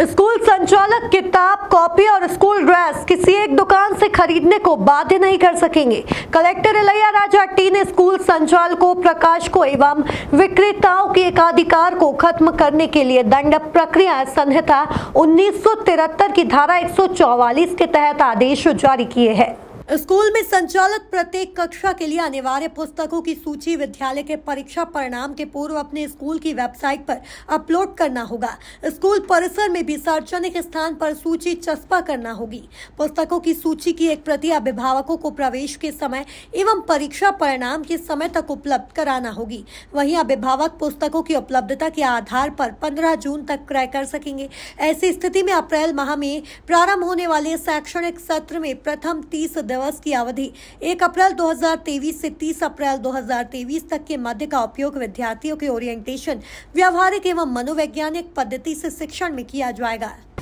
school संचालक किताब copy और स्कूल ड्रेस किसी एक दुकान से खरीदने को बाध्य नहीं कर सकेंगे कलेक्टर इलैया राजा टी ने स्कूल संचालकों को एवं विक्रेताओं के एकाधिकार को खत्म करने के लिए दंड प्रक्रिया संहिता उन्नीस की धारा एक के तहत आदेश जारी किए हैं स्कूल में संचालित प्रत्येक कक्षा के लिए अनिवार्य पुस्तकों की सूची विद्यालय के परीक्षा परिणाम के पूर्व अपने स्कूल की वेबसाइट पर अपलोड करना होगा स्कूल परिसर में भी सार्वजनिक स्थान पर सूची चस्पा करना होगी पुस्तकों की सूची की एक प्रति अभिभावकों को प्रवेश के समय एवं परीक्षा परिणाम के समय तक उपलब्ध कराना होगी वही अभिभावक पुस्तकों की उपलब्धता के आधार पर पंद्रह जून तक क्रय कर सकेंगे ऐसी स्थिति में अप्रैल माह में प्रारंभ होने वाले शैक्षणिक सत्र में प्रथम तीस दिवस की अवधि 1 अप्रैल 2023 से 30 अप्रैल 2023 तक के मध्य का उपयोग विद्यार्थियों के ओरिएंटेशन व्यावहारिक एवं मनोवैज्ञानिक पद्धति से शिक्षण में किया जाएगा